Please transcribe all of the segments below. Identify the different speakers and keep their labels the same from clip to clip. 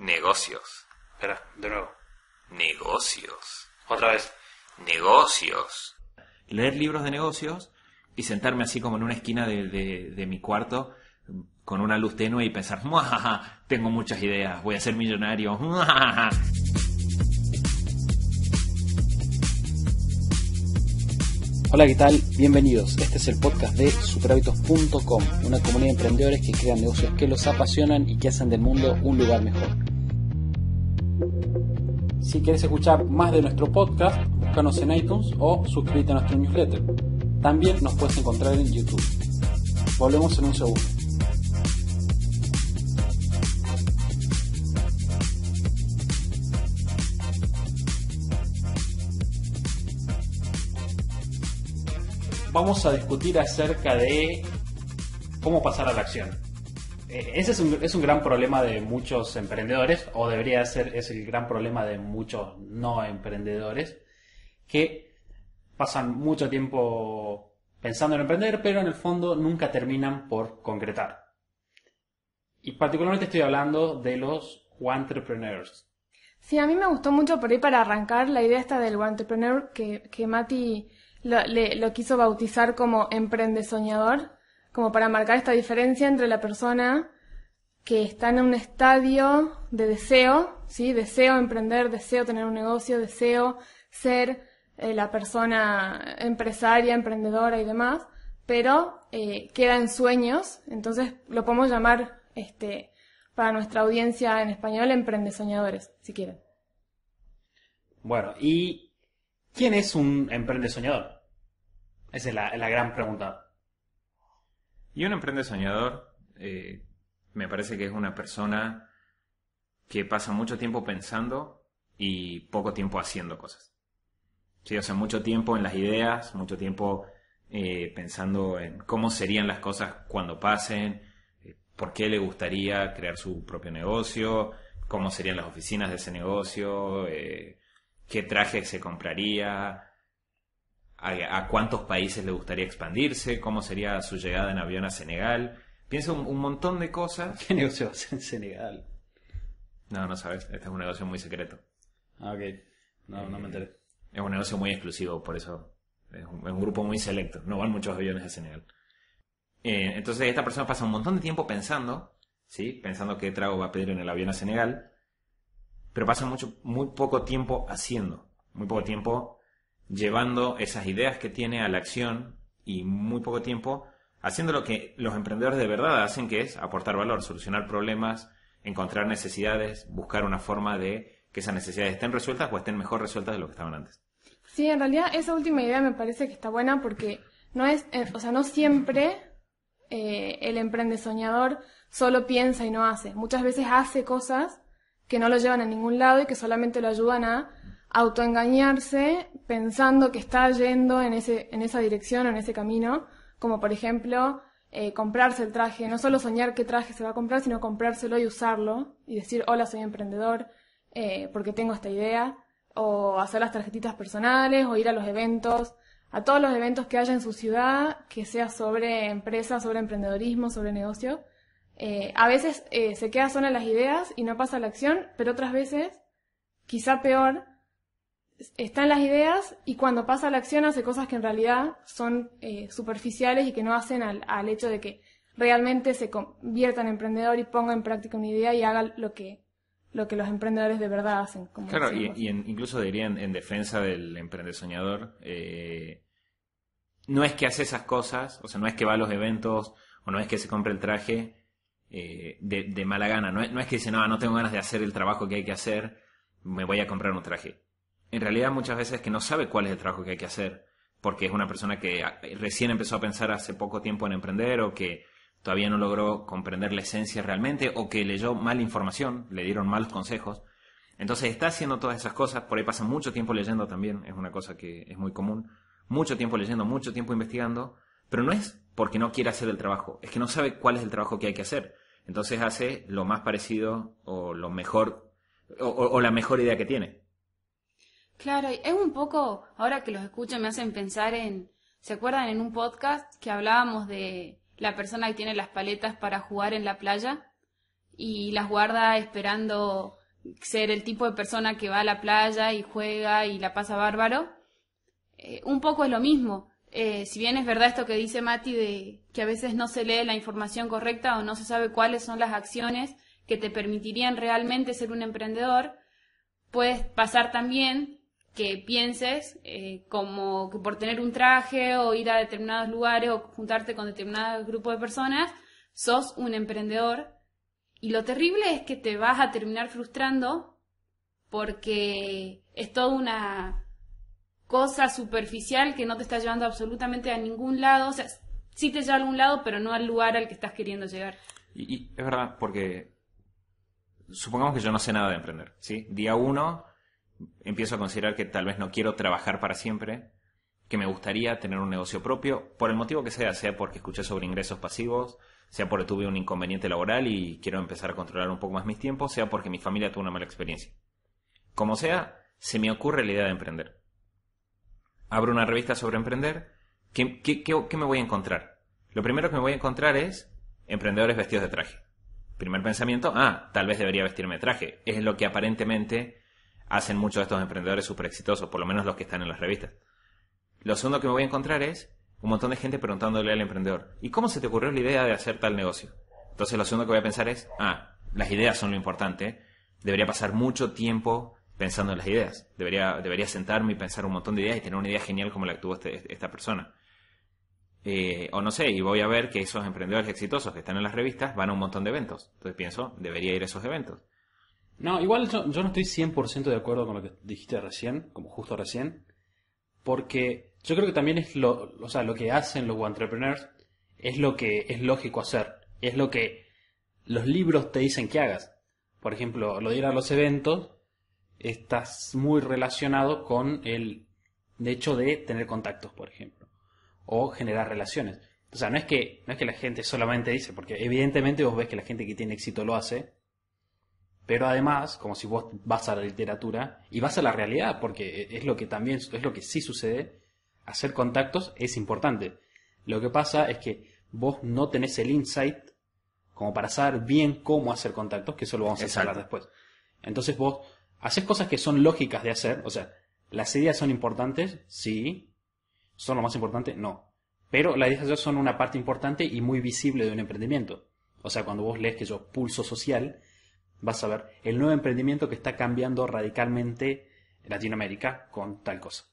Speaker 1: Negocios. Espera, de nuevo. Negocios. Otra vez. Negocios. Leer libros de negocios y sentarme así como en una esquina de, mi cuarto con una luz tenue y pensar, tengo muchas ideas, voy a ser millonario.
Speaker 2: Hola, ¿qué tal? Bienvenidos. Este es el podcast de superhábitos.com, una comunidad de emprendedores que crean negocios que los apasionan y que hacen del mundo un lugar mejor. Si quieres escuchar más de nuestro podcast, búscanos en iTunes o suscríbete a nuestro newsletter. También nos puedes encontrar en YouTube. Volvemos en un segundo. vamos a discutir acerca de cómo pasar a la acción. Eh, ese es un, gran problema de muchos emprendedores, o debería ser es el gran problema de muchos no emprendedores, que pasan mucho tiempo pensando en emprender, pero en el fondo nunca terminan por concretar. Y particularmente estoy hablando de los One Entrepreneurs.
Speaker 3: Sí, a mí me gustó mucho por ahí para arrancar la idea esta del One Entrepreneur que, que Mati lo, le, lo quiso bautizar como emprende soñador, como para marcar esta diferencia entre la persona que está en un estadio de deseo, ¿sí? Deseo emprender, deseo tener un negocio, deseo ser eh, la persona empresaria, emprendedora y demás, pero eh, queda en sueños, entonces lo podemos llamar este, para nuestra audiencia en español emprende soñadores, si quieren.
Speaker 2: Bueno, y ¿Quién es un emprende soñador? Esa es la, gran pregunta.
Speaker 1: Y un emprende soñador eh, me parece que es una persona que pasa mucho tiempo pensando y poco tiempo haciendo cosas. Sí, o mucho tiempo en las ideas, mucho tiempo eh, pensando en cómo serían las cosas cuando pasen, eh, por qué le gustaría crear su propio negocio, cómo serían las oficinas de ese negocio, qué traje se compraría, a, cuántos países le gustaría expandirse, cómo sería su llegada en avión a Senegal. Piensa un, montón de cosas.
Speaker 2: ¿Qué negocio en Senegal?
Speaker 1: No, no sabes. Este es un negocio muy secreto. Ah, ok. No, no me enteré. Eh, es un negocio muy exclusivo, por eso es un, grupo muy selecto. No van muchos aviones a Senegal. Eh, entonces esta persona pasa un montón de tiempo pensando, ¿sí? Pensando qué trago va a pedir en el avión a Senegal pero pasa mucho, muy poco tiempo haciendo, muy poco tiempo llevando esas ideas que tiene a la acción y muy poco tiempo haciendo lo que los emprendedores de verdad hacen, que es aportar valor, solucionar problemas, encontrar necesidades, buscar una forma de que esas necesidades estén resueltas o estén mejor resueltas de lo que estaban antes.
Speaker 3: Sí, en realidad esa última idea me parece que está buena porque no es, eh, o sea, no siempre eh, el emprendedor soñador solo piensa y no hace. Muchas veces hace cosas que no lo llevan a ningún lado y que solamente lo ayudan a autoengañarse pensando que está yendo en, ese, en esa dirección o en ese camino, como por ejemplo eh, comprarse el traje, no solo soñar qué traje se va a comprar, sino comprárselo y usarlo y decir, hola, soy emprendedor eh, porque tengo esta idea, o hacer las tarjetitas personales, o ir a los eventos, a todos los eventos que haya en su ciudad, que sea sobre empresa, sobre emprendedorismo, sobre negocio, eh, a veces eh, se queda en las ideas y no pasa a la acción, pero otras veces, quizá peor, están las ideas y cuando pasa a la acción hace cosas que en realidad son eh, superficiales y que no hacen al, hecho de que realmente se convierta en emprendedor y ponga en práctica una idea y haga lo que lo que los emprendedores de verdad hacen. claro, y,
Speaker 1: incluso diría en, defensa del emprendedor soñador, no es que hace esas cosas, o sea, no es que va a los eventos, o no es que se compre el traje eh, de, mala gana. No es, que dice, no, no tengo ganas de hacer el trabajo que hay que hacer, me voy a comprar un traje. En realidad muchas veces es que no sabe cuál es el trabajo que hay que hacer, porque es una persona que ah, recién empezó a pensar hace poco tiempo en emprender o que todavía no logró comprender la esencia realmente o que leyó mal información, le dieron malos consejos. Entonces está haciendo todas esas cosas, por ahí pasa mucho tiempo leyendo también, es una cosa que es muy común, mucho tiempo leyendo, mucho tiempo investigando, pero no es porque no quiere hacer el trabajo, es que no sabe cuál es el trabajo que hay que hacer. Entonces hace lo más parecido o lo mejor o, la mejor idea que tiene.
Speaker 4: Claro, es un poco, ahora que los escucho me hacen pensar en, ¿se acuerdan en un podcast que hablábamos de la persona que tiene las paletas para jugar en la playa y las guarda esperando ser el tipo de persona que va a la playa y juega y la pasa bárbaro? Eh, un poco es lo mismo, eh, si bien es verdad esto que dice Mati de que a veces no se lee la información correcta o no se sabe cuáles son las acciones que te permitirían realmente ser un emprendedor, puedes pasar también que pienses eh, como que por tener un traje o ir a determinados lugares o juntarte con determinados grupos de personas, sos un emprendedor. Y lo terrible es que te vas a terminar frustrando porque es toda una cosa superficial que no te está llevando absolutamente a ningún lado. O sea, sí te lleva a algún lado, pero no al lugar al que estás queriendo llegar.
Speaker 1: Y, es verdad, porque supongamos que yo no sé nada de emprender, ¿sí? Día uno empiezo a considerar que tal vez no quiero trabajar para siempre, que me gustaría tener un negocio propio, por el motivo que sea, sea porque escuché sobre ingresos pasivos, sea porque tuve un inconveniente laboral y quiero empezar a controlar un poco más mis tiempos, sea porque mi familia tuvo una mala experiencia. Como sea, se me ocurre la idea de emprender abro una revista sobre emprender, ¿qué, me voy a encontrar? Lo primero que me voy a encontrar es emprendedores vestidos de traje. Primer pensamiento, ah, tal vez debería vestirme de traje. Es lo que aparentemente hacen muchos de estos emprendedores súper exitosos, por lo menos los que están en las revistas. Lo segundo que me voy a encontrar es un montón de gente preguntándole al emprendedor, ¿y cómo se te ocurrió la idea de hacer tal negocio? Entonces lo segundo que voy a pensar es, ah, las ideas son lo importante, debería pasar mucho tiempo pensando en las ideas. Debería, debería sentarme y pensar un montón de ideas y tener una idea genial como la que tuvo este, esta persona. Eh, o no sé, y voy a ver que esos emprendedores exitosos que están en las revistas van a un montón de eventos. Entonces pienso, debería ir a esos eventos.
Speaker 2: No, igual yo, no estoy 100% de acuerdo con lo que dijiste recién, como justo recién, porque yo creo que también es lo, o sea, lo que hacen los entrepreneurs es lo que es lógico hacer, es lo que los libros te dicen que hagas. Por ejemplo, lo de ir a los eventos estás muy relacionado con el hecho de tener contactos, por ejemplo, o generar relaciones. O sea, no es que, no es que la gente solamente dice, porque evidentemente vos ves que la gente que tiene éxito lo hace, pero además, como si vos vas a la literatura y vas a la realidad, porque e, es lo que también, es lo que sí sucede, hacer contactos es importante. Lo que pasa es que vos no tenés el insight como para saber bien cómo hacer contactos, que eso lo vamos a hablar después. Entonces vos haces cosas que son lógicas de hacer, o sea, las ideas son importantes, sí, son lo más importante, no. Pero las ideas son una parte importante y muy visible de un emprendimiento. O sea, cuando vos lees que yo pulso social, vas a ver el nuevo emprendimiento que está cambiando radicalmente Latinoamérica con tal cosa.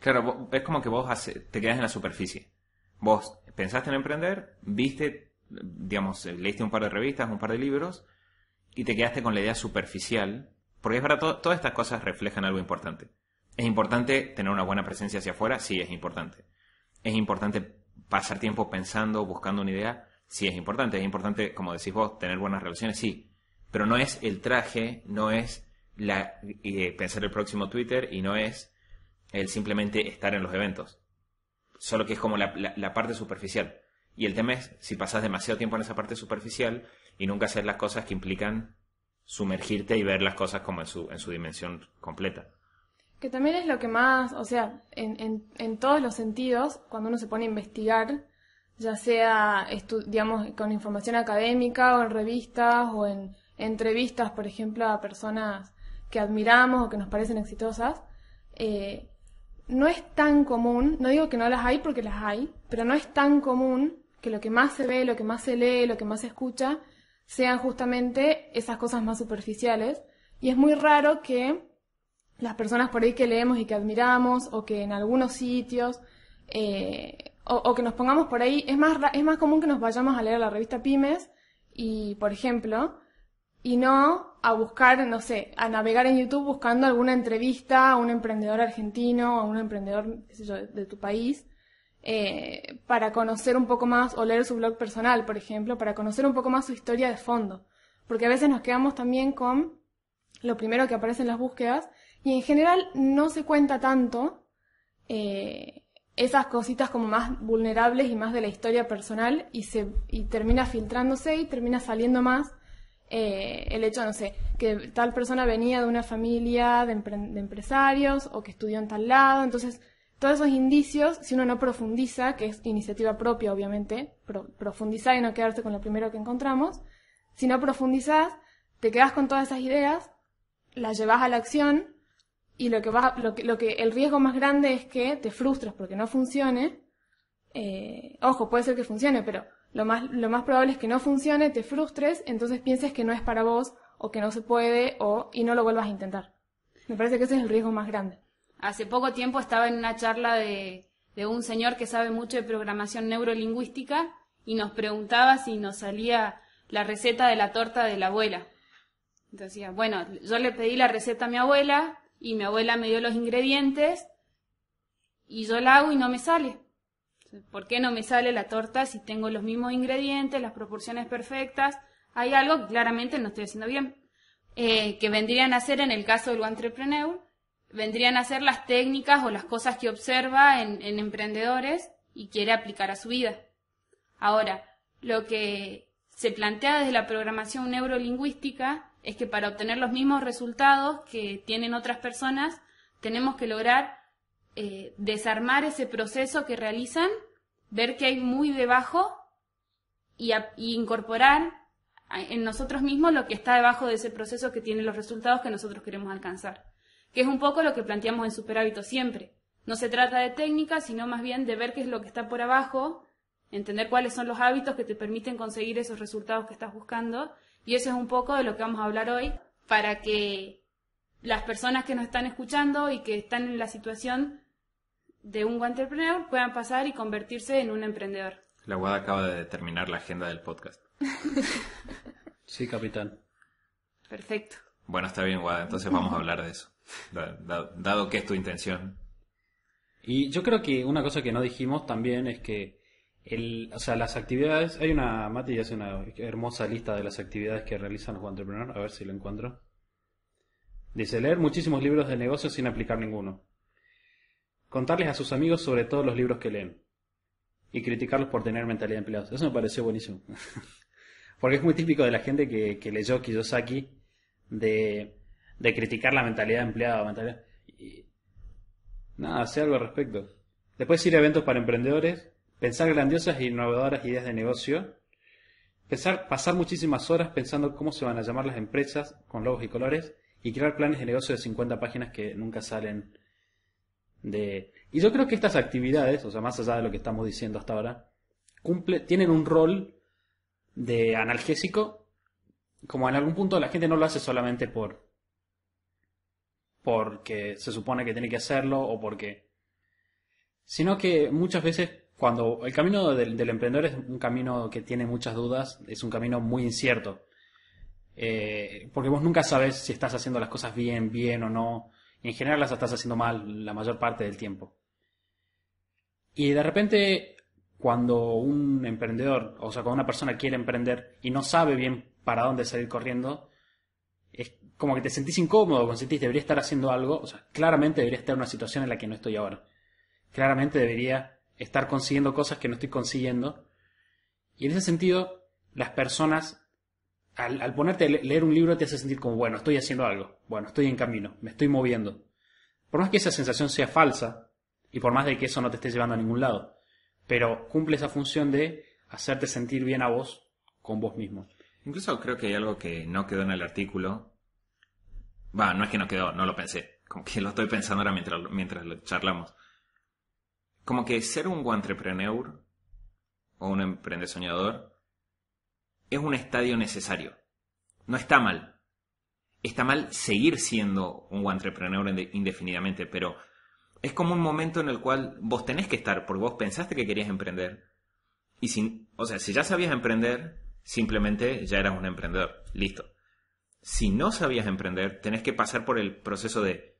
Speaker 1: Claro, es como que vos te quedas en la superficie. Vos pensaste en emprender, viste, digamos, leíste un par de revistas, un par de libros, y te quedaste con la idea superficial porque es verdad, todas estas cosas reflejan algo importante. ¿Es importante tener una buena presencia hacia afuera? Sí, es importante. ¿Es importante pasar tiempo pensando, buscando una idea? Sí, es importante. Es importante, como decís vos, tener buenas relaciones, sí. Pero no es el traje, no es eh, pensar el próximo Twitter y no es el simplemente estar en los eventos. Solo que es como la, la parte superficial. Y el tema es si pasas demasiado tiempo en esa parte superficial y nunca haces las cosas que implican sumergirte y ver las cosas como en su, en su dimensión completa.
Speaker 3: Que también es lo que más, o sea, en, en, en todos los sentidos, cuando uno se pone a investigar, ya sea, digamos, con información académica o en revistas o en entrevistas, por ejemplo, a personas que admiramos o que nos parecen exitosas, eh, no es tan común, no digo que no las hay porque las hay, pero no es tan común que lo que más se ve, lo que más se lee, lo que más se escucha, sean justamente esas cosas más superficiales. Y es muy raro que las personas por ahí que leemos y que admiramos, o que en algunos sitios, eh, o, que nos pongamos por ahí, es más, es más común que nos vayamos a leer la revista Pymes, y por ejemplo, y no a buscar, no sé, a navegar en YouTube buscando alguna entrevista a un emprendedor argentino, a un emprendedor, de tu país, eh, para conocer un poco más o leer su blog personal, por ejemplo, para conocer un poco más su historia de fondo. Porque a veces nos quedamos también con lo primero que aparece en las búsquedas y en general no se cuenta tanto eh, esas cositas como más vulnerables y más de la historia personal y, se, y termina filtrándose y termina saliendo más eh, el hecho, no sé, que tal persona venía de una familia de, de, empresarios o que estudió en tal lado, entonces todos esos indicios, si uno no profundiza, que es iniciativa propia, obviamente, profundizar y no quedarse con lo primero que encontramos, si no profundizás, te quedas con todas esas ideas, las llevas a la acción y lo que, va, lo que, el riesgo más grande es que te frustres porque no funcione. Eh, ojo, puede ser que funcione, pero lo más, lo más probable es que no funcione, te frustres, entonces pienses que no es para vos o que no se puede o, y no lo vuelvas a intentar. Me parece que ese es el riesgo más grande.
Speaker 4: Hace poco tiempo estaba en una charla de, un señor que sabe mucho de programación neurolingüística y nos preguntaba si nos salía la receta de la torta de la abuela. Entonces, bueno, yo le pedí la receta a mi abuela y mi abuela me dio los ingredientes y yo la hago y no me sale. ¿Por qué no me sale la torta si tengo los mismos ingredientes, las proporciones perfectas? Hay algo que claramente no estoy haciendo bien, eh, que vendrían a ser en el caso del entrepreneur, vendrían a ser las técnicas o las cosas que observa en, emprendedores y quiere aplicar a su vida. Ahora, lo que se plantea desde la programación neurolingüística es que para obtener los mismos resultados que tienen otras personas, tenemos que lograr eh, desarmar ese proceso que realizan, ver qué hay muy debajo y incorporar en nosotros mismos lo que está debajo de ese proceso que tiene los resultados que nosotros queremos alcanzar que es un poco lo que planteamos en Superhábito siempre. No se trata de técnicas, sino más bien de ver qué es lo que está por abajo, entender cuáles son los hábitos que te permiten conseguir esos resultados que estás buscando, y eso es un poco de lo que vamos a hablar hoy para que las personas que nos están escuchando y que están en la situación de un entrepreneur puedan pasar y convertirse en un emprendedor.
Speaker 1: La UAD acaba de determinar la agenda del podcast. sí, capitán. Perfecto. Bueno, está bien, Guada. Entonces vamos a hablar de eso dado, que es tu intención.
Speaker 2: Y yo creo que una cosa que no dijimos también es que el, o sea, las actividades, hay una, Mati hace una hermosa lista de las actividades que realizan los entrepreneurs, a ver si lo encuentro. Dice, leer muchísimos libros de negocios sin aplicar ninguno. Contarles a sus amigos sobre todos los libros que leen. Y criticarlos por tener mentalidad de empleados. Eso me pareció buenísimo. Porque es muy típico de la gente que, que leyó Kiyosaki de de criticar la mentalidad de empleado, mentalidad... Y, nada, hacer algo al respecto. Después ir a eventos para emprendedores, pensar grandiosas e innovadoras ideas de negocio, pensar, pasar muchísimas horas pensando cómo se van a llamar las empresas con logos y colores y crear planes de negocio de 50 páginas que nunca salen de... Y yo creo que estas actividades, o sea, más allá de lo que estamos diciendo hasta ahora, cumple, tienen un rol de analgésico, como en algún punto la gente no lo hace solamente por porque se supone que tiene que hacerlo o porque... Sino que muchas veces cuando el camino del, emprendedor es un camino que tiene muchas dudas, es un camino muy incierto. Eh, porque vos nunca sabes si estás haciendo las cosas bien, bien o no. Y en general las estás haciendo mal la mayor parte del tiempo. Y de repente, cuando un emprendedor, o sea, cuando una persona quiere emprender y no sabe bien para dónde salir corriendo, como que te sentís incómodo, como sentís debería estar haciendo algo, o sea, claramente debería estar en una situación en la que no estoy ahora. Claramente debería estar consiguiendo cosas que no estoy consiguiendo. Y en ese sentido, las personas, al, al ponerte a leer un libro, te hace sentir como, bueno, estoy haciendo algo, bueno, estoy en camino, me estoy moviendo. Por más que esa sensación sea falsa, y por más de que eso no te esté llevando a ningún lado, pero cumple esa función de hacerte sentir bien a vos con vos mismo.
Speaker 1: Incluso creo que hay algo que no quedó en el artículo, Va, no es que no quedó, no lo pensé. Como que lo estoy pensando ahora mientras, mientras lo charlamos. Como que ser un entrepreneur o un emprendedor soñador es un estadio necesario. No está mal. Está mal seguir siendo un entrepreneur indefinidamente, pero es como un momento en el cual vos tenés que estar, porque vos pensaste que querías emprender. Y sin, o sea, si ya sabías emprender, simplemente ya eras un emprendedor. Listo si no sabías emprender, tenés que pasar por el proceso de,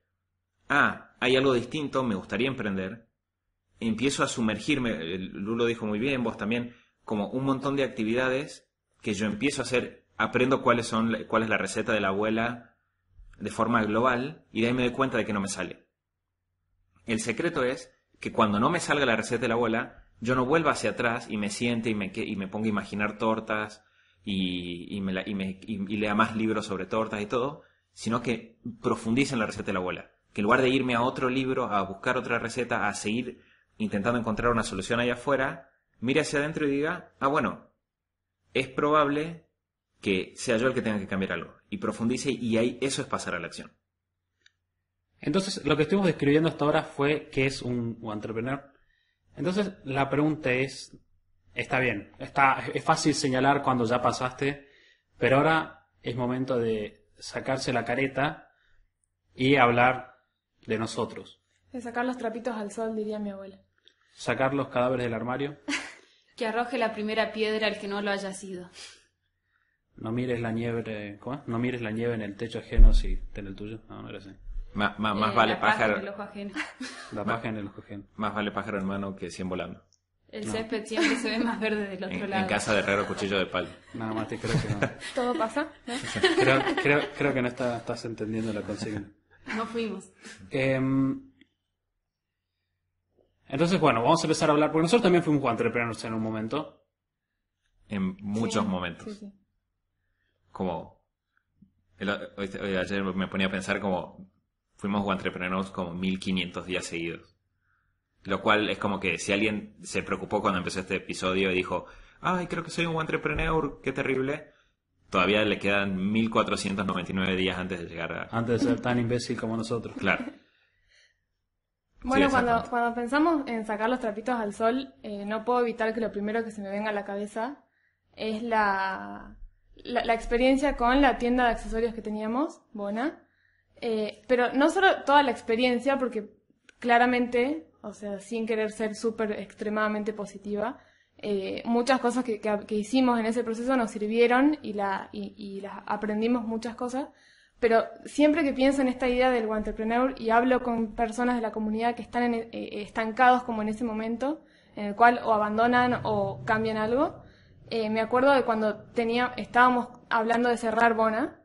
Speaker 1: ah, hay algo distinto, me gustaría emprender, empiezo a sumergirme, Lulo dijo muy bien, vos también, como un montón de actividades que yo empiezo a hacer, aprendo cuáles son, cuál es la receta de la abuela de forma global y de ahí me doy cuenta de que no me sale. El secreto es que cuando no me salga la receta de la abuela, yo no vuelvo hacia atrás y me siente y me, y me a imaginar tortas y, lea más libros sobre tortas y todo, sino que profundice en la receta de la abuela. Que en lugar de irme a otro libro, a buscar otra receta, a seguir intentando encontrar una solución allá afuera, mire hacia adentro y diga, ah, bueno, es probable que sea yo el que tenga que cambiar algo. Y profundice y
Speaker 2: ahí eso es pasar a la acción. Entonces, lo que estuvimos describiendo hasta ahora fue que es un, un entrepreneur. Entonces, la pregunta es, está bien, está, es fácil señalar cuando ya pasaste, pero ahora es momento de sacarse la careta y hablar de nosotros.
Speaker 3: De sacar los trapitos al sol, diría mi abuela.
Speaker 2: Sacar los cadáveres del armario.
Speaker 3: que arroje la primera piedra
Speaker 4: el que no lo haya sido.
Speaker 2: No mires la nieve, No mires la nieve en el techo ajeno si en el tuyo. más eh,
Speaker 1: vale pájaro.
Speaker 4: La paja
Speaker 2: en
Speaker 1: el ajeno. Más vale pájaro hermano que cien volando. El césped
Speaker 4: siempre se ve más verde del otro lado. En
Speaker 1: casa
Speaker 2: de raro cuchillo de palo. Nada más te creo que no.
Speaker 3: ¿Todo pasa?
Speaker 2: Creo, que no estás entendiendo la consigna. No fuimos. Em, entonces, bueno, vamos a empezar a hablar, porque nosotros también fuimos entrepreneurs en un momento.
Speaker 1: En muchos momentos. Como... Este, ayer me ponía a pensar como... Fuimos entrepreneurs como 1500 días seguidos. Lo cual es como que si alguien se preocupó cuando empezó este episodio y dijo, ay, creo que soy un buen entrepreneur, qué terrible, todavía le quedan 1499 días
Speaker 2: antes de llegar a... Antes
Speaker 1: de
Speaker 3: ser
Speaker 2: tan imbécil como nosotros. Claro.
Speaker 3: Bueno, cuando, cuando pensamos en sacar los trapitos al sol, eh, no puedo evitar que lo primero que se me venga a la cabeza es la, la, experiencia con la tienda de accesorios que teníamos, Bona. Eh, pero no solo toda la experiencia, porque claramente o sea, sin querer ser súper extremadamente positiva, eh, muchas cosas que, hicimos en ese proceso nos sirvieron y, la, aprendimos muchas cosas, pero siempre que pienso en esta idea del entrepreneur y hablo con personas de la comunidad que están eh, eh, estancados como en ese momento, en el cual o abandonan o cambian algo, me acuerdo de cuando tenía, estábamos hablando de cerrar Bona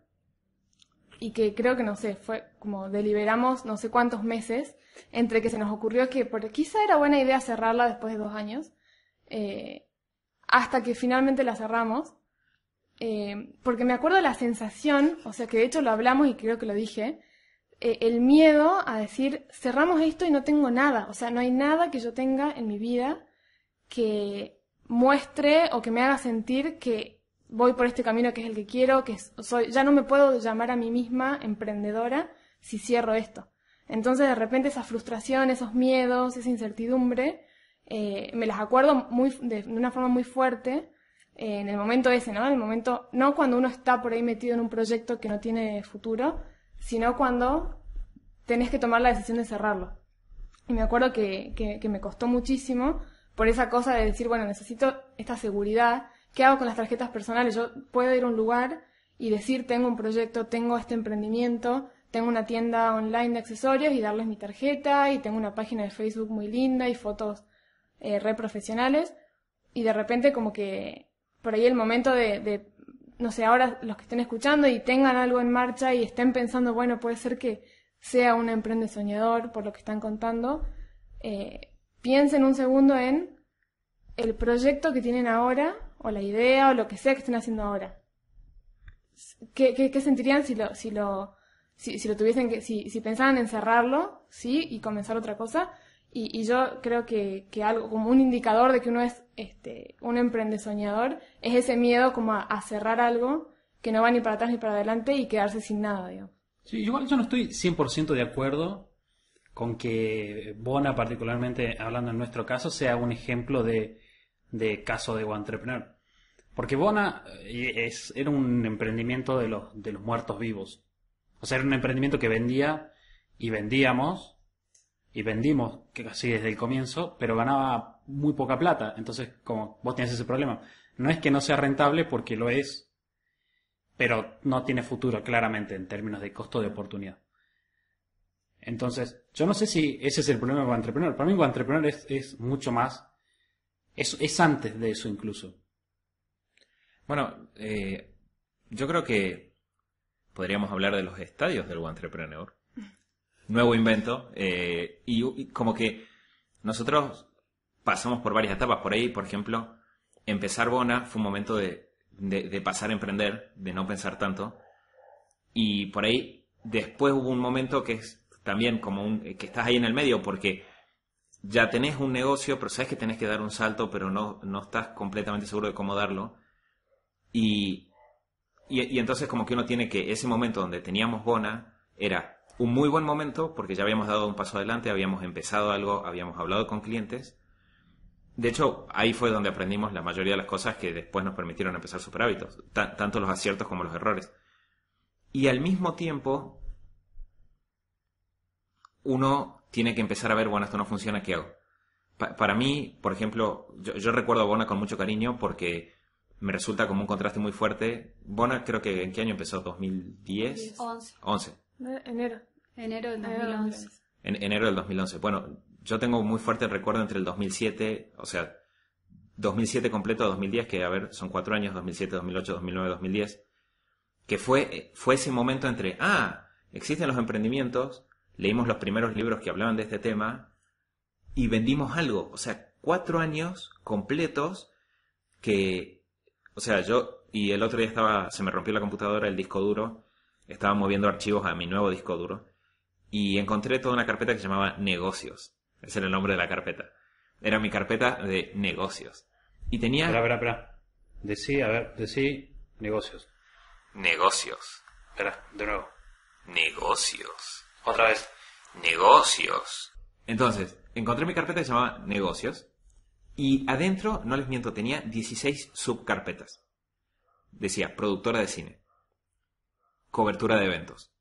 Speaker 3: y que creo que, no sé, fue como deliberamos no sé cuántos meses entre que se nos ocurrió que por, quizá era buena idea cerrarla después de dos años, eh, hasta que finalmente la cerramos, eh, porque me acuerdo la sensación, o sea que de hecho lo hablamos y creo que lo dije, eh, el miedo a decir, cerramos esto y no tengo nada, o sea, no hay nada que yo tenga en mi vida que muestre o que me haga sentir que voy por este camino que es el que quiero, que soy, ya no me puedo llamar a mí misma emprendedora si cierro esto. Entonces de repente esa frustración, esos miedos, esa incertidumbre, eh, me las acuerdo de, una forma muy fuerte eh, en el momento ese, ¿no? En el momento, no cuando uno está por ahí metido en un proyecto que no tiene futuro, sino cuando tenés que tomar la decisión de cerrarlo. Y me acuerdo que, que me costó muchísimo por esa cosa de decir, bueno, necesito esta seguridad, ¿qué hago con las tarjetas personales? Yo puedo ir a un lugar y decir, tengo un proyecto, tengo este emprendimiento, tengo una tienda online de accesorios y darles mi tarjeta y tengo una página de Facebook muy linda y fotos eh, re profesionales y de repente como que por ahí el momento de, no sé, ahora los que estén escuchando y tengan algo en marcha y estén pensando, bueno, puede ser que sea un emprende soñador por lo que están contando, eh, piensen un segundo en el proyecto que tienen ahora o la idea o lo que sea que estén haciendo ahora. ¿Qué, qué, qué sentirían si lo, si lo si, lo tuviesen que, si, pensaban en cerrarlo, sí, y comenzar otra cosa. Y, yo creo que, algo, como un indicador de que uno es este, un emprende soñador, es ese miedo como a, cerrar algo que no va ni para atrás ni para adelante y quedarse sin nada,
Speaker 2: Sí, igual yo no estoy 100% de acuerdo con que Bona, particularmente hablando en nuestro caso, sea un ejemplo de, de caso de one entrepreneur. Porque Bona eh, es, era un emprendimiento de los, de los muertos vivos o sea, era un emprendimiento que vendía y vendíamos y vendimos casi desde el comienzo, pero ganaba muy poca plata. Entonces, como vos tienes ese problema, no es que no sea rentable porque lo es, pero no tiene futuro claramente en términos de costo de oportunidad. Entonces, yo no sé si ese es el problema con Entrepreneur. Para mí, con Entrepreneur es, mucho más. Es, es antes de eso, incluso.
Speaker 1: Bueno, eh, yo creo que podríamos hablar de los estadios del entrepreneur. Nuevo invento. Eh, y, como que nosotros pasamos por varias etapas. Por ahí, por ejemplo, empezar Bona fue un momento de, de pasar a emprender, de no pensar tanto. Y por ahí, después hubo un momento que es también como un, que estás ahí en el medio porque ya tenés un negocio, pero sabes que tenés que dar un salto, pero no, no estás completamente seguro de cómo darlo. Y y, entonces como que uno tiene que ese momento donde teníamos Bona era un muy buen momento porque ya habíamos dado un paso adelante, habíamos empezado algo, habíamos hablado con clientes. De hecho, ahí fue donde aprendimos la mayoría de las cosas que después nos permitieron empezar super tanto los aciertos como los errores. Y al mismo tiempo, uno tiene que empezar a ver, bueno, esto no funciona, ¿qué hago? para mí, por ejemplo, yo, yo recuerdo a Bona con mucho cariño porque me resulta como un contraste muy fuerte. Bona creo que en qué año empezó, 2010? 11. 11.
Speaker 4: Enero. Enero del 2011.
Speaker 1: En, enero del 2011. Bueno, yo tengo muy fuerte recuerdo entre el 2007, o sea, 2007 completo 2010, que a ver, son cuatro años, 2007, 2008, 2009, 2010, que fue, fue ese momento entre, ah, existen los emprendimientos, leímos los primeros libros que hablaban de este tema y vendimos algo. O sea, cuatro años completos que o sea, yo, y el otro día estaba, se me rompió la computadora, el disco duro, estaba moviendo archivos a mi nuevo disco duro, y encontré toda una carpeta que se llamaba negocios. Ese era el nombre de la carpeta. Era mi carpeta de negocios. Y tenía... Espera, espera, espera.
Speaker 2: Decí, a ver, decí negocios.
Speaker 1: Negocios.
Speaker 2: Espera, de nuevo.
Speaker 1: Negocios. Otra vez. Negocios.
Speaker 2: Entonces, encontré
Speaker 1: mi carpeta que se llamaba negocios y adentro, no les miento, tenía 16 subcarpetas. Decía, productora de cine, cobertura de eventos,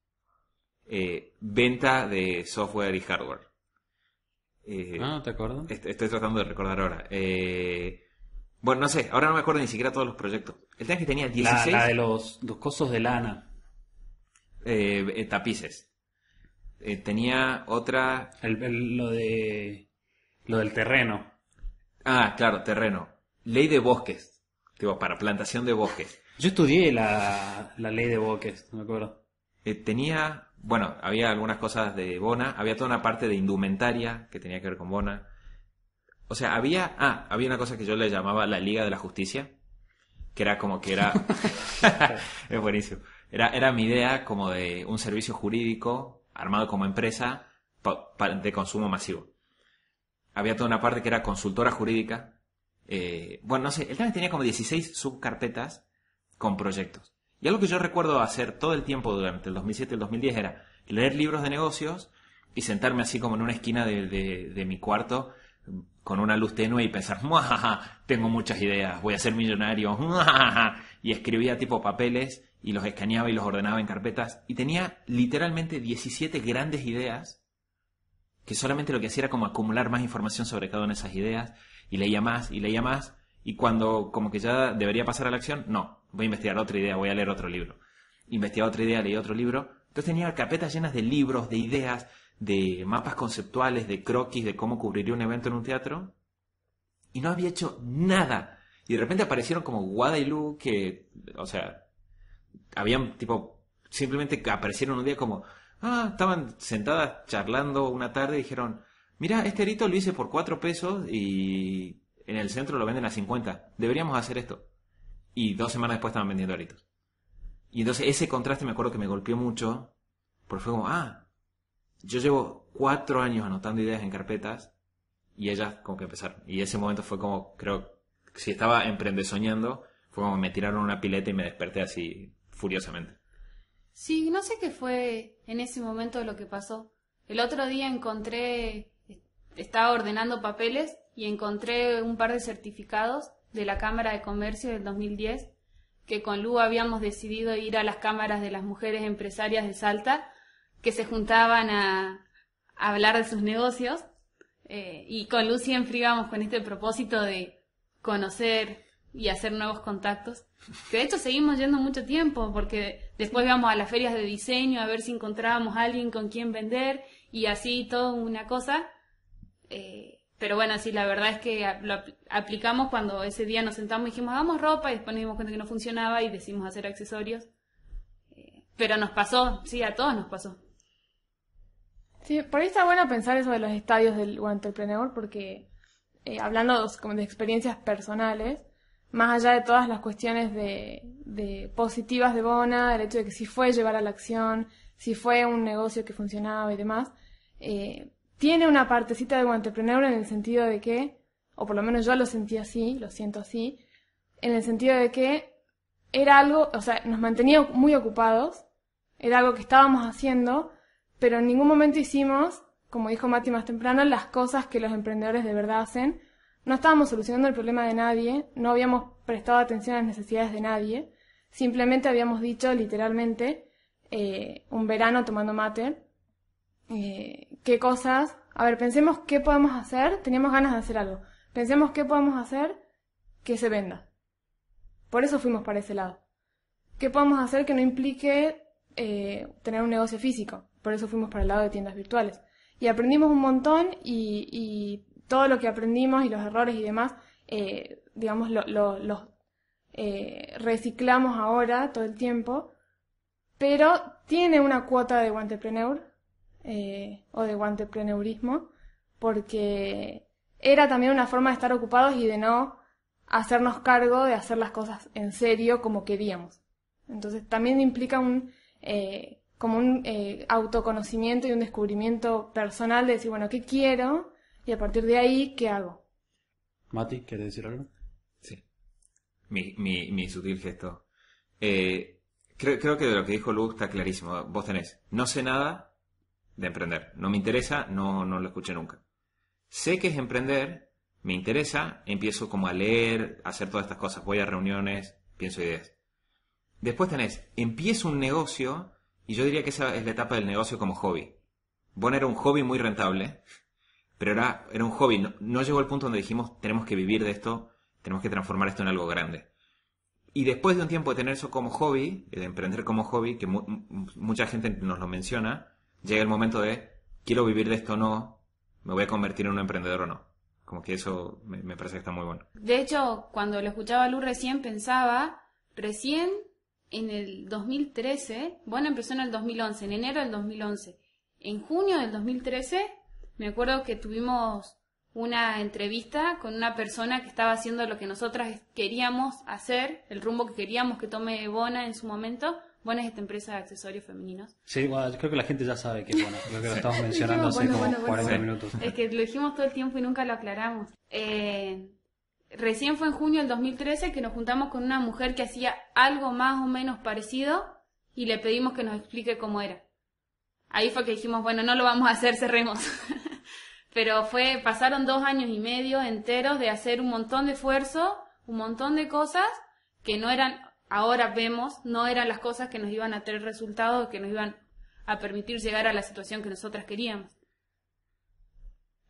Speaker 1: eh, venta de software y hardware. Eh, ah, ¿te acuerdas? Estoy, tratando de recordar ahora. Eh, bueno, no sé, ahora no me acuerdo ni siquiera todos los proyectos. El tema es que tenía 16. La, de los, los cosos de lana. tapices. tenía otra. lo de. Lo del terreno. Ah, claro, terreno. Ley de bosques. Digo, para plantación de bosques. Yo estudié la,
Speaker 2: ley de bosques, no me acuerdo.
Speaker 1: Eh, tenía, bueno, había algunas cosas de Bona, había toda una parte de indumentaria que tenía que ver con Bona. O sea, había, ah, había una cosa que yo le llamaba la Liga de la Justicia, que era como que era, es buenísimo. Era, era mi idea como de un servicio jurídico armado como empresa de consumo masivo había toda una parte que era consultora jurídica. Eh, bueno, no sé, él también tenía como 16 subcarpetas con proyectos. Y algo que yo recuerdo hacer todo el tiempo durante el 2007 y el 2010 era leer libros de negocios y sentarme así como en una esquina de, mi cuarto mm, con una luz tenue y pensar, ¡Muajaja! tengo muchas ideas, voy a ser millonario, y escribía tipo papeles y los escaneaba y los ordenaba en carpetas y tenía literalmente 17 grandes ideas que solamente lo que hacía era como acumular más información sobre cada una de esas ideas y leía más y leía más y cuando como que ya debería pasar a la acción, no, voy a investigar otra idea, voy a leer otro libro. Investigaba otra idea, leía otro libro. Entonces tenía carpetas llenas de libros, de ideas, de mapas conceptuales, de croquis, de cómo cubriría un evento en un teatro. Y no había hecho nada. Y de repente aparecieron como Guadalupe que, o sea, habían tipo, simplemente aparecieron un día como, Ah, estaban sentadas charlando una tarde y dijeron, mira, este arito lo hice por cuatro pesos y en el centro lo venden a 50. Deberíamos hacer esto. Y dos semanas después estaban vendiendo aritos. Y entonces ese contraste me acuerdo que me golpeó mucho, porque fue como, ah, yo llevo cuatro años anotando ideas en carpetas y ellas como que empezaron. Y ese momento fue como, creo, si estaba emprende soñando, fue como me tiraron una pileta y me desperté así furiosamente.
Speaker 4: Sí, no sé qué fue en ese momento lo que pasó. El otro día encontré, estaba ordenando papeles y encontré un par de certificados de la Cámara de Comercio del 2010, que con Lu habíamos decidido ir a las cámaras de las mujeres empresarias de Salta, que se juntaban a, hablar de sus negocios. Eh, y con Lu siempre íbamos con este propósito de conocer y hacer nuevos contactos. Que de hecho seguimos yendo mucho tiempo, porque después íbamos a las ferias de diseño a ver si encontrábamos a alguien con quien vender y así todo una cosa. Eh, pero bueno, sí, la verdad es que lo aplicamos cuando ese día nos sentamos y dijimos, vamos ropa y después nos dimos cuenta que no funcionaba y decidimos hacer accesorios. Eh, pero nos pasó, sí, a
Speaker 3: todos nos pasó. Sí, por ahí está bueno pensar eso de los estadios del emprendedor porque eh, hablando como de experiencias personales, más allá de todas las cuestiones de, de positivas de Bona, el hecho de que si fue llevar a la acción, si fue un negocio que funcionaba y demás, eh, tiene una partecita de un en el sentido de que, o por lo menos yo lo sentí así, lo siento así, en el sentido de que era algo, o sea, nos mantenía muy ocupados, era algo que estábamos haciendo, pero en ningún momento hicimos, como dijo Mati más temprano, las cosas que los emprendedores de verdad hacen, no estábamos solucionando el problema de nadie, no habíamos prestado atención a las necesidades de nadie, simplemente habíamos dicho literalmente eh, un verano tomando mate, eh, qué cosas, a ver, pensemos qué podemos hacer, teníamos ganas de hacer algo, pensemos qué podemos hacer que se venda. Por eso fuimos para ese lado. ¿Qué podemos hacer que no implique eh, tener un negocio físico? Por eso fuimos para el lado de tiendas virtuales. Y aprendimos un montón y, y todo lo que aprendimos y los errores y demás, eh, digamos, los lo, lo, eh, reciclamos ahora todo el tiempo, pero tiene una cuota de guantepreneur eh, o de guantepreneurismo, porque era también una forma de estar ocupados y de no hacernos cargo de hacer las cosas en serio como queríamos. Entonces también implica un como un autoconocimiento y un descubrimiento personal de decir, bueno, ¿qué quiero? y a partir de ahí, ¿qué hago?
Speaker 2: Mati, ¿quieres decir algo? Sí. Mi,
Speaker 1: sutil gesto. Eh, creo, que de lo que dijo Lu está clarísimo. Vos tenés, no sé nada de emprender. No me interesa, no, no lo escuché nunca. Sé que es emprender, me interesa, empiezo como a leer, a hacer todas estas cosas, voy a reuniones, pienso ideas. Después tenés, empiezo un negocio, y yo diría que esa es la etapa del negocio como hobby. Bueno, era un hobby muy rentable, pero era, era un hobby. No, llegó el punto donde dijimos, tenemos que vivir de esto, tenemos que transformar esto en algo grande. Y después de un tiempo de tener eso como hobby, de emprender como hobby, que mucha gente nos lo menciona, llega el momento de, quiero vivir de esto o no, me voy a convertir en un emprendedor o no. Como que eso me, me parece que está muy bueno.
Speaker 4: De hecho, cuando lo escuchaba Lu recién pensaba, recién en el 2013, bueno, empezó en el 2011, en enero del 2011. En junio del 2013 me acuerdo que tuvimos una entrevista con una persona que estaba haciendo lo que nosotras queríamos hacer, el rumbo que queríamos que tome Bona en su momento. Bona es esta empresa de accesorios femeninos.
Speaker 2: Sí, bueno, creo que la gente ya sabe que es Bona, que lo estamos mencionando hace como 40 minutos. Es
Speaker 4: que lo dijimos todo el tiempo y nunca lo aclaramos. Eh, recién fue en junio del 2013 que nos juntamos con una mujer que hacía algo más o menos parecido y le pedimos que nos explique cómo era. Ahí fue que dijimos, bueno, no lo vamos a hacer, cerremos. pero fue, pasaron dos años y medio enteros de hacer un montón de esfuerzo, un montón de cosas que no eran, ahora vemos, no eran las cosas que nos iban a tener resultados, que nos iban a permitir llegar a la situación que nosotras queríamos.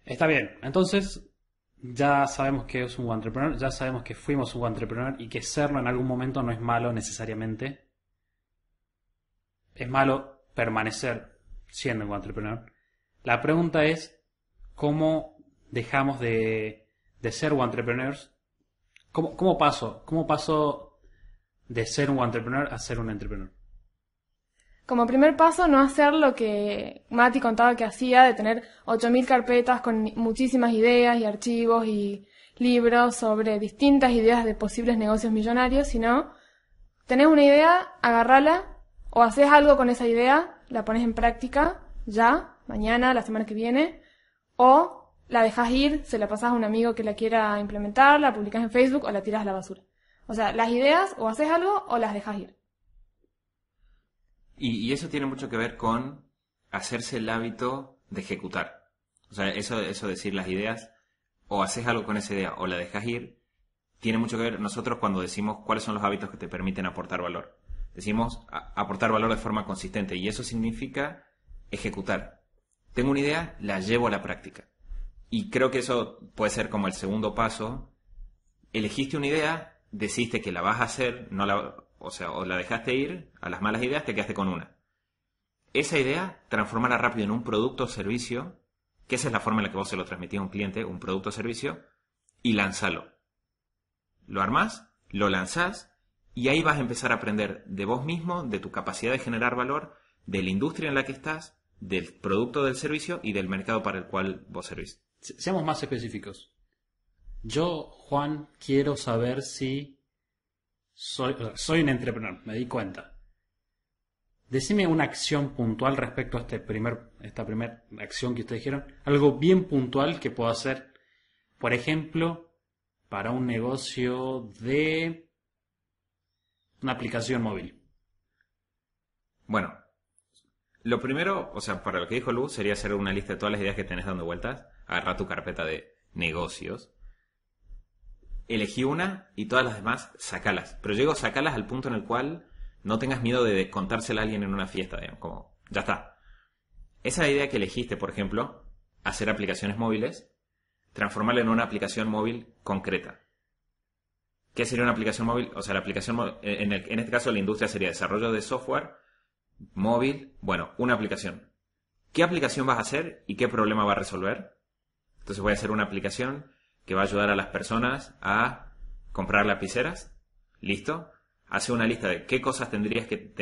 Speaker 2: Está bien, entonces ya sabemos que es un entrepreneur, ya sabemos que fuimos un entrepreneur y que serlo en algún momento no es malo necesariamente. Es malo permanecer siendo un entrepreneur. La pregunta es, cómo dejamos de, ser one entrepreneurs. ¿Cómo, ¿Cómo, paso? ¿Cómo paso de ser un entrepreneur a ser un entrepreneur?
Speaker 3: Como primer paso, no hacer lo que Mati contaba que hacía, de tener 8.000 carpetas con muchísimas ideas y archivos y libros sobre distintas ideas de posibles negocios millonarios, sino tenés una idea, agarrala o haces algo con esa idea, la pones en práctica ya, mañana, la semana que viene, o la dejas ir, se la pasas a un amigo que la quiera implementar, la publicas en Facebook o la tiras a la basura. O sea, las ideas o haces algo o las dejas ir.
Speaker 1: Y, eso tiene mucho que ver con hacerse el hábito de ejecutar. O sea, eso, eso decir las ideas, o haces algo con esa idea o la dejas ir, tiene mucho que ver nosotros cuando decimos cuáles son los hábitos que te permiten aportar valor. Decimos aportar valor de forma consistente y eso significa ejecutar tengo una idea, la llevo a la práctica. Y creo que eso puede ser como el segundo paso. Elegiste una idea, decidiste que la vas a hacer, no la, o sea, o la dejaste ir a las malas ideas, te quedaste con una. Esa idea, transformarla rápido en un producto o servicio, que esa es la forma en la que vos se lo transmitís a un cliente, un producto o servicio, y lánzalo. Lo armás, lo lanzás, y ahí vas a empezar a aprender de vos mismo, de tu capacidad de generar valor, de la industria en la que estás, del producto del servicio y del mercado para el cual vos servís. seamos más
Speaker 2: específicos. Yo, Juan, quiero saber si soy, soy un entrepreneur, me di cuenta. Decime una acción puntual respecto a este primer, esta primera acción que ustedes dijeron. Algo bien puntual que puedo hacer, por ejemplo, para un negocio de una aplicación móvil. Bueno,
Speaker 1: lo primero, o sea, para lo que dijo Lu, sería hacer una lista de todas las ideas que tenés dando vueltas. Agarra tu carpeta de negocios. Elegí una y todas las demás, sacalas. Pero llego, a sacalas al punto en el cual no tengas miedo de contársela a alguien en una fiesta, digamos, como, ya está. Esa idea que elegiste, por ejemplo, hacer aplicaciones móviles, transformarla en una aplicación móvil concreta. ¿Qué sería una aplicación móvil? O sea, la aplicación en, en este caso la industria sería desarrollo de software móvil, bueno, una aplicación. ¿Qué aplicación vas a hacer y qué problema va a resolver? Entonces voy a hacer una aplicación que va a ayudar a las personas a comprar lapiceras. ¿Listo? Hace una lista de qué cosas tendrías que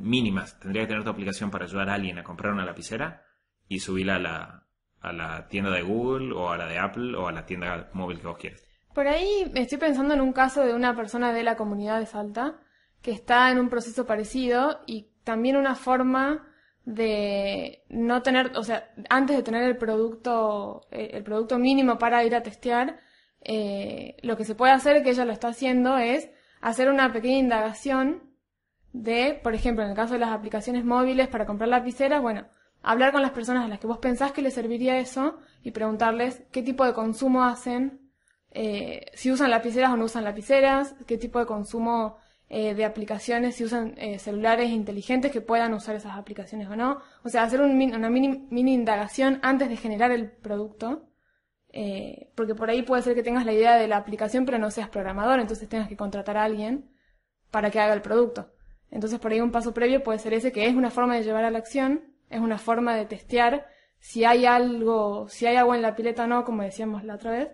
Speaker 1: mínimas tendría que tener tu aplicación para ayudar a alguien a comprar una lapicera y subirla a la, a la tienda de Google o a la de Apple o a la tienda móvil que vos quieras.
Speaker 3: Por ahí me estoy pensando en un caso de una persona de la comunidad de Salta que está en un proceso parecido y también una forma de no tener, o sea, antes de tener el producto, eh, el producto mínimo para ir a testear, eh, lo que se puede hacer, que ella lo está haciendo, es hacer una pequeña indagación de, por ejemplo, en el caso de las aplicaciones móviles para comprar lapiceras, bueno, hablar con las personas a las que vos pensás que les serviría eso y preguntarles qué tipo de consumo hacen, eh, si usan lapiceras o no usan lapiceras, qué tipo de consumo eh, de aplicaciones, si usan eh, celulares inteligentes que puedan usar esas aplicaciones o no. O sea, hacer una mini, mini, indagación antes de generar el producto, eh, porque por ahí puede ser que tengas la idea de la aplicación pero no seas programador, entonces tengas que contratar a alguien para que haga el producto. Entonces por ahí un paso previo puede ser ese que es una forma de llevar a la acción, es una forma de testear si hay algo, si hay agua en la pileta o no, como decíamos la otra vez.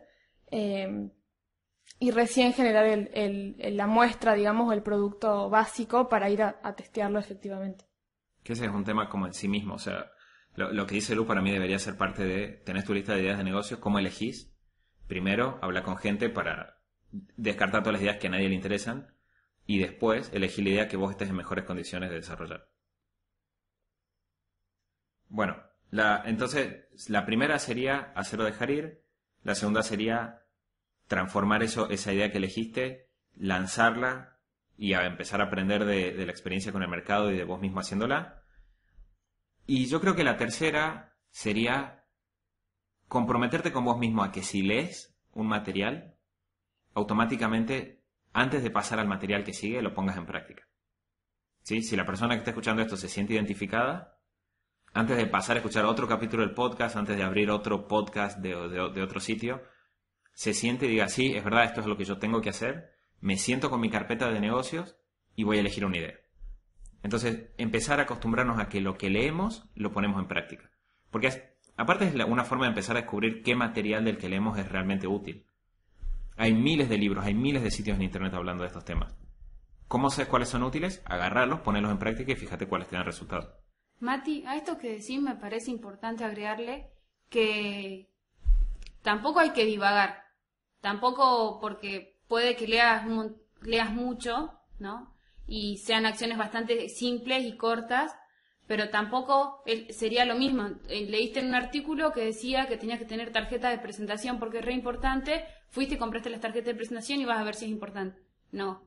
Speaker 3: Eh, y recién generar la muestra, digamos, el producto básico para ir a, testearlo efectivamente.
Speaker 1: Que ese es un tema como en sí mismo, o sea, lo, que dice Lu para mí debería ser parte de, tenés tu lista de ideas de negocios, ¿cómo elegís? Primero, habla con gente para descartar todas las ideas que a nadie le interesan y después elegir la idea que vos estés en mejores condiciones de desarrollar. Bueno, la, entonces la primera sería hacerlo dejar ir, la segunda sería transformar eso, esa idea que elegiste, lanzarla y empezar a aprender de, la experiencia con el mercado y de vos mismo haciéndola. Y yo creo que la tercera sería comprometerte con vos mismo a que si lees un material, automáticamente, antes de pasar al material que sigue, lo pongas en práctica. ¿Sí? Si la persona que está escuchando esto se siente identificada, antes de pasar a escuchar otro capítulo del podcast, antes de abrir otro podcast de otro sitio, se siente y diga, sí, es verdad, esto es lo que yo tengo que hacer, me siento con mi carpeta de negocios y voy a elegir una idea. Entonces, empezar a acostumbrarnos a que lo que leemos lo ponemos en práctica. Porque aparte es una forma de empezar a descubrir qué material del que leemos es realmente útil. Hay miles de libros, hay miles de sitios en Internet hablando de estos temas. ¿Cómo sabes cuáles son útiles? Agarrarlos, ponerlos en práctica y fíjate cuáles tienen dan resultado.
Speaker 4: Mati, a esto que decís me parece importante agregarle que tampoco hay que divagar, tampoco porque puede que leas, leas mucho, ¿no? Y sean acciones bastante simples y cortas, pero tampoco sería lo mismo. Eh, leíste en un artículo que decía que tenías que tener tarjeta de presentación porque es re importante, fuiste y compraste las tarjetas de presentación y vas a ver si es importante. No.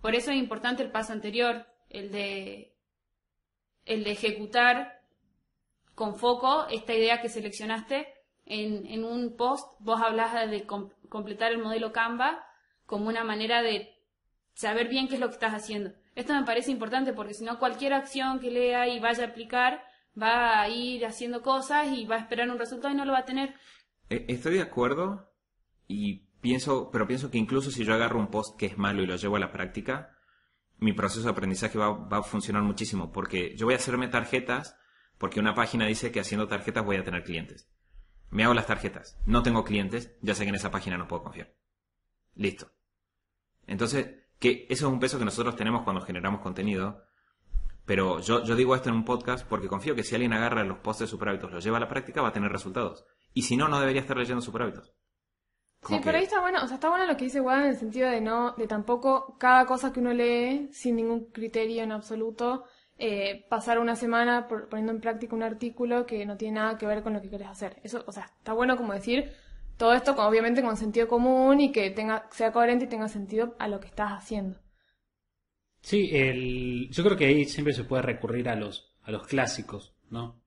Speaker 4: Por eso es importante el paso anterior, el de, el de ejecutar con foco esta idea que seleccionaste en, un post vos hablas de completar el modelo Canva como una manera de saber bien qué es lo que estás haciendo. Esto me parece importante porque si no cualquier acción que lea y vaya a aplicar va a ir haciendo cosas y va a esperar un resultado y no lo va a tener.
Speaker 1: E, estoy de acuerdo y pienso, pero pienso que incluso si yo agarro un post que es malo y lo llevo a la práctica, mi proceso de aprendizaje va a funcionar muchísimo porque yo voy a hacerme tarjetas porque una página dice que haciendo tarjetas voy a tener clientes. Me hago las tarjetas. No tengo clientes. Ya sé que en esa página no puedo confiar. Listo. Entonces, que eso es un peso que nosotros tenemos cuando generamos contenido. Pero yo, yo digo esto en un podcast porque confío que si alguien agarra los posts de superhábitos, los lleva a la práctica, va a tener resultados. Y si no, no debería estar leyendo superhábitos. Sí, pero ahí
Speaker 3: está bueno, o sea, está bueno lo que dice Wada en el sentido de no, de tampoco cada cosa que uno lee sin ningún criterio en absoluto, eh, pasar una semana poniendo en práctica un artículo que no tiene nada que ver con lo que quieres hacer. Eso, o sea, está bueno como decir todo esto obviamente con sentido común y que tenga, sea coherente y tenga sentido a lo que estás haciendo.
Speaker 2: Sí, el, yo creo que ahí siempre se puede recurrir a los, a los clásicos, ¿no?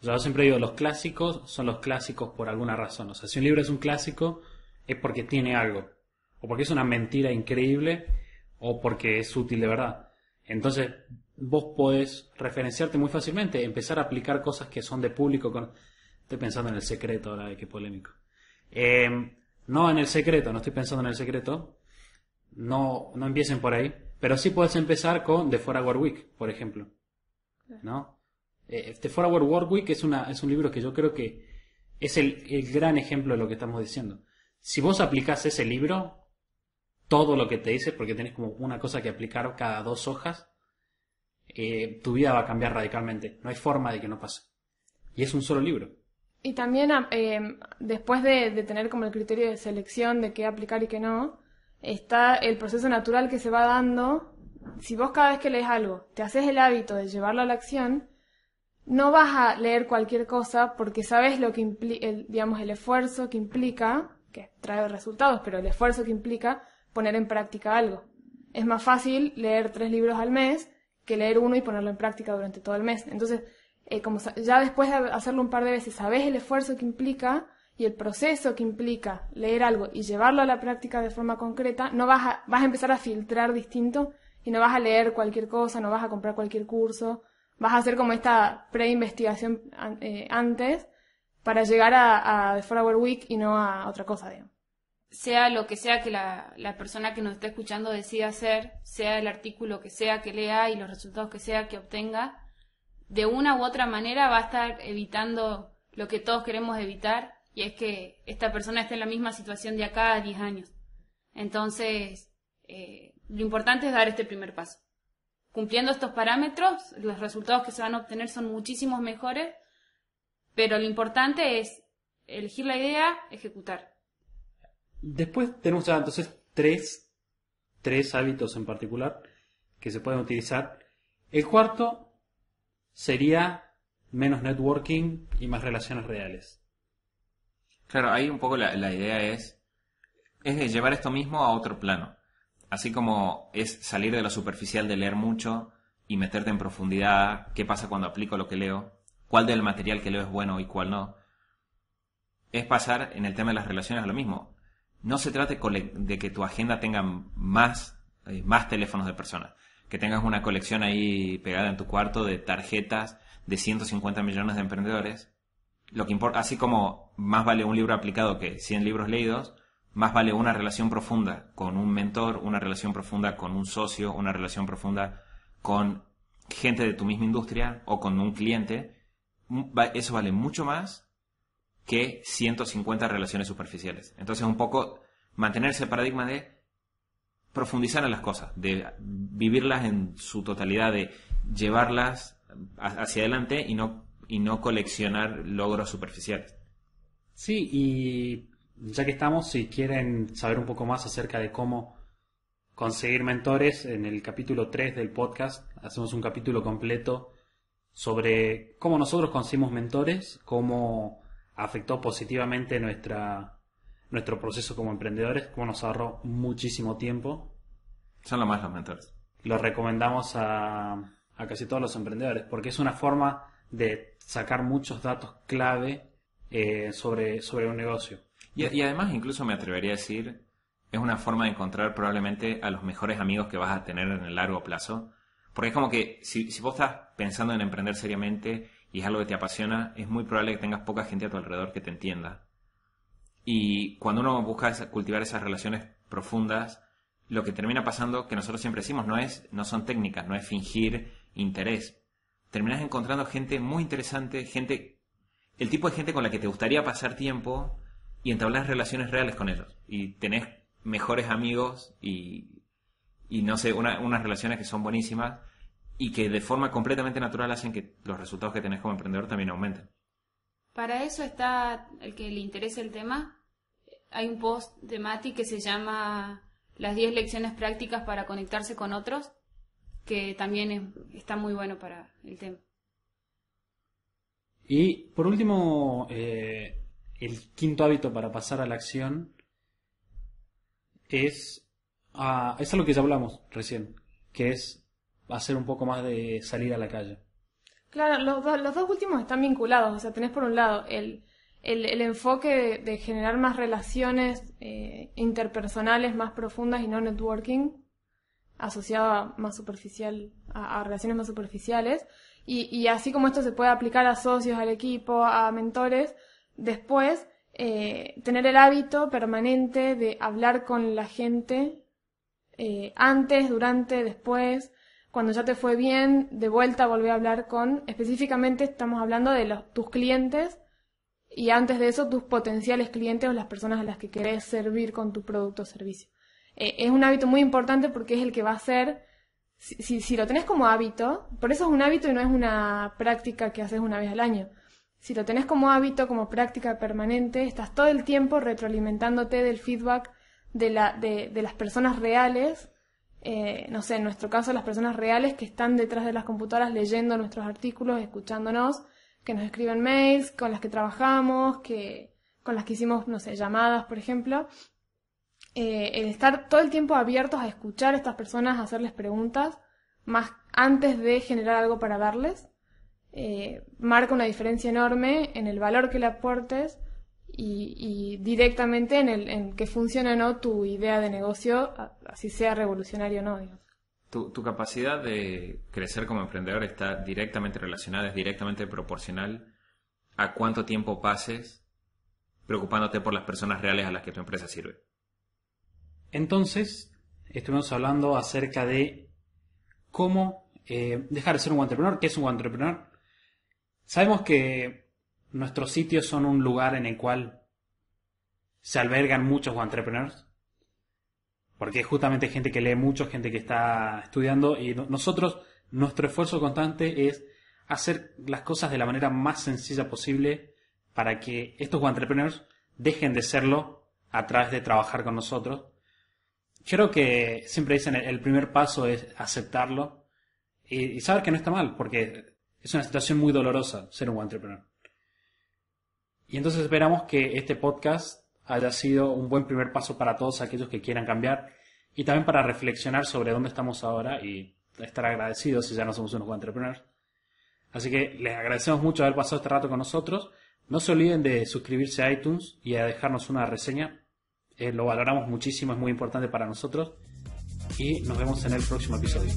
Speaker 2: O sea, yo siempre digo, los clásicos son los clásicos por alguna razón. O sea, si un libro es un clásico, es porque tiene algo. O porque es una mentira increíble, o porque es útil de verdad. Entonces, vos podés referenciarte muy fácilmente, empezar a aplicar cosas que son de público. Con... Estoy pensando en el secreto ahora, que polémico. Em, no en el secreto, no estoy pensando en el secreto. No, no empiecen por ahí. Pero sí podés empezar con The Four Hour Week, por ejemplo. ¿No? Eh, eh, The Four Hour Work Week es, una, es un libro que yo creo que es el, el gran ejemplo de lo que estamos diciendo. Si vos aplicás ese libro, todo lo que te dice, porque tenés como una cosa que aplicar cada dos hojas, tu vida va a cambiar radicalmente. No hay forma de que no pase. Y es un solo libro.
Speaker 3: Y también ah, eh, después de, tener como el criterio de selección de qué aplicar y qué no, está el proceso natural que se va dando. Si vos cada vez que lees algo te haces el hábito de llevarlo a la acción, no vas a leer cualquier cosa porque sabes lo que implica, digamos, el esfuerzo que implica, que trae resultados, pero el esfuerzo que implica poner en práctica algo. Es más fácil leer tres libros al mes que leer uno y ponerlo en práctica durante todo el mes. Entonces, eh, como ya después de hacerlo un par de veces, sabes el esfuerzo que implica y el proceso que implica leer algo y llevarlo a la práctica de forma concreta, no vas a, vas a empezar a filtrar distinto y no vas a leer cualquier cosa, no vas a comprar cualquier curso, vas a hacer como esta pre-investigación eh, antes para llegar a, a The Four Hour Week y no a otra cosa, digamos
Speaker 4: sea lo que sea que la, persona que nos está escuchando decida hacer, sea el artículo que sea que lea y los resultados que sea que obtenga, de una u otra manera va a estar evitando lo que todos queremos evitar, y es que esta persona esté en la misma situación de acá a 10 años. Entonces, eh, lo importante es dar este primer paso. Cumpliendo estos parámetros, los resultados que se van a obtener son muchísimos mejores, pero lo importante es elegir la idea, ejecutar.
Speaker 2: Después tenemos ah, entonces tres, tres hábitos en particular que se pueden utilizar. El cuarto sería menos networking y más relaciones reales.
Speaker 1: Claro, ahí un poco la, idea es, llevar esto mismo a otro plano. Así como es salir de lo superficial de leer mucho y meterte en profundidad, qué pasa cuando aplico lo que leo, cuál del material que leo es bueno y cuál no. Es pasar en el tema de las relaciones a lo mismo no se trate de que tu agenda tenga más, eh, más teléfonos de personas, que tengas una colección ahí pegada en tu cuarto de tarjetas de 150 millones de emprendedores. Lo que importa, así como más vale un libro aplicado que 100 libros leídos, más vale una relación profunda con un mentor, una relación profunda con un socio, una relación profunda con gente de tu misma industria o con un cliente. Eso vale mucho más que 150 relaciones superficiales. Entonces, un poco mantener ese paradigma de profundizar en las cosas, de vivirlas en su totalidad, de llevarlas hacia adelante y no, y no coleccionar logros superficiales.
Speaker 2: Sí, y ya que estamos, si quieren saber un poco más acerca de cómo conseguir mentores, en el capítulo 3 del podcast hacemos un capítulo completo sobre cómo nosotros conseguimos mentores, cómo afectó positivamente nuestra, nuestro proceso como emprendedores, como nos ahorró muchísimo tiempo. Son los más los mentores. Lo recomendamos a, casi todos los emprendedores, porque es una forma de sacar muchos datos clave eh, sobre, sobre un negocio.
Speaker 1: Y, además incluso me atrevería a decir, es una forma de encontrar probablemente a los mejores amigos que vas a tener en el largo plazo. Porque es como que si, si vos estás pensando en emprender seriamente y es algo que te apasiona, es muy probable que tengas poca gente a tu alrededor que te entienda. Y cuando uno busca cultivar esas relaciones profundas, lo que termina pasando, que nosotros siempre decimos, no, es, no son técnicas, no es fingir interés. Terminas encontrando gente muy interesante, gente, el tipo de gente con la que te gustaría pasar tiempo y entablar relaciones reales con ellos. Y tenés mejores amigos y, no sé, unas relaciones que son buenísimas y que de forma completamente natural hacen que los resultados que tenés como emprendedor también aumenten.
Speaker 4: Para eso está el que le interesa el tema. Hay un post de Mati que se llama Las 10 lecciones prácticas para conectarse con otros, que también está muy bueno para el tema.
Speaker 2: Y por último, eh, el quinto hábito para pasar a la acción es, uh, es lo que ya hablamos recién, que es va a ser un poco más de salir a la calle.
Speaker 3: Claro, los, dos últimos están vinculados, o sea, tenés por un lado el, enfoque de, generar más relaciones eh, interpersonales más profundas y no networking, asociado a más superficial, a, relaciones más superficiales, y, así como esto se puede aplicar a socios, al equipo, a mentores, después eh, tener el hábito permanente de hablar con la gente eh, antes, durante, después, cuando ya te fue bien, de vuelta volví a hablar con, específicamente estamos hablando de los, tus clientes y antes de eso tus potenciales clientes o las personas a las que querés servir con tu producto o servicio. Eh, es un hábito muy importante porque es el que va a ser, si, si, si lo tenés como hábito, por eso es un hábito y no es una práctica que haces una vez al año. Si lo tenés como hábito, como práctica permanente, estás todo el tiempo retroalimentándote del feedback de, la, de, de las personas reales eh, no sé, en nuestro caso las personas reales que están detrás de las computadoras leyendo nuestros artículos, escuchándonos, que nos escriben mails, con las que trabajamos, que, con las que hicimos, no sé, llamadas, por ejemplo. Eh, el estar todo el tiempo abiertos a escuchar a estas personas, a hacerles preguntas, más antes de generar algo para darles, eh, marca una diferencia enorme en el valor que le aportes y, directamente en, el, en que funcione o no tu idea de negocio, así sea revolucionario o no.
Speaker 1: Tu, capacidad de crecer como emprendedor está directamente relacionada, es directamente proporcional a cuánto tiempo pases preocupándote por las personas reales a las que tu empresa sirve.
Speaker 2: Entonces, estuvimos hablando acerca de cómo eh, dejar de ser un entrepreneur, qué es un entrepreneur. Sabemos que Nuestros sitios son un lugar en el cual se albergan muchos entrepreneurs. Porque es justamente gente que lee mucho, gente que está estudiando y nosotros, nuestro esfuerzo constante es hacer las cosas de la manera más sencilla posible para que estos entrepreneurs dejen de serlo a través de trabajar con nosotros. Creo que siempre dicen el primer paso es aceptarlo y, saber que no está mal, porque es una situación muy dolorosa ser un entrepreneur. Y entonces esperamos que este podcast haya sido un buen primer paso para todos aquellos que quieran cambiar y también para reflexionar sobre dónde estamos ahora y estar agradecidos si ya no somos unos entrepreneurs. Así que les agradecemos mucho haber pasado este rato con nosotros. No se olviden de suscribirse a iTunes y a dejarnos una reseña. Eh, lo valoramos muchísimo, es muy importante para nosotros. Y nos vemos en el próximo episodio.